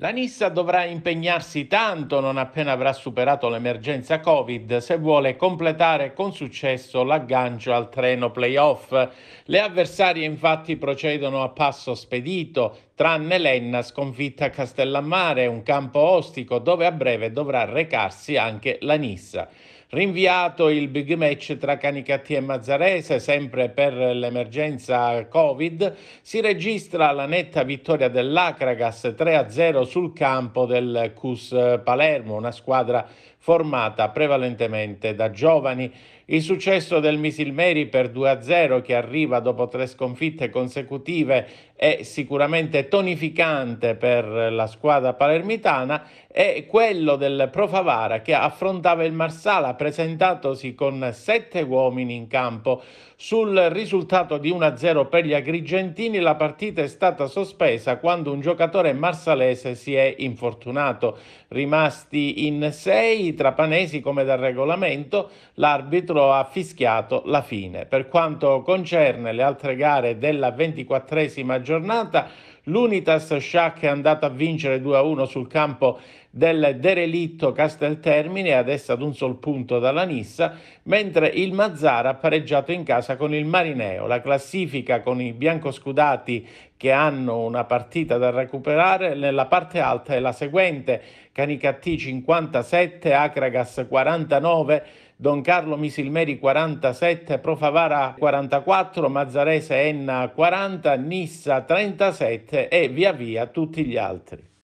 La Nissa dovrà impegnarsi tanto non appena avrà superato l'emergenza Covid se vuole completare con successo l'aggancio al treno playoff. Le avversarie infatti procedono a passo spedito, tranne l'Enna sconfitta a Castellammare, un campo ostico dove a breve dovrà recarsi anche la Nissa. Rinviato il big match tra Canicatti e Mazzarese, sempre per l'emergenza Covid, si registra la netta vittoria dell'Acragas 3-0 sul campo del CUS Palermo, una squadra formata prevalentemente da giovani il successo del Misilmeri per 2-0 che arriva dopo tre sconfitte consecutive è sicuramente tonificante per la squadra palermitana e quello del Profavara che affrontava il Marsala presentatosi con sette uomini in campo. Sul risultato di 1-0 per gli agrigentini la partita è stata sospesa quando un giocatore marsalese si è infortunato. Rimasti in sei i trapanesi come da regolamento, l'arbitro l'arbitro ha fischiato la fine. Per quanto concerne le altre gare della ventiquattresima giornata, l'Unitas Schack è andato a vincere 2-1 sul campo del Derelitto Casteltermine, adesso ad un sol punto dalla Nissa, mentre il Mazzara ha pareggiato in casa con il Marineo. La classifica con i biancoscudati che hanno una partita da recuperare nella parte alta è la seguente, Canicattì 57, Acragas 49, Don Carlo Misilmeri 47, Profavara 44, Mazzarese Enna 40, Nissa 37 e via via tutti gli altri.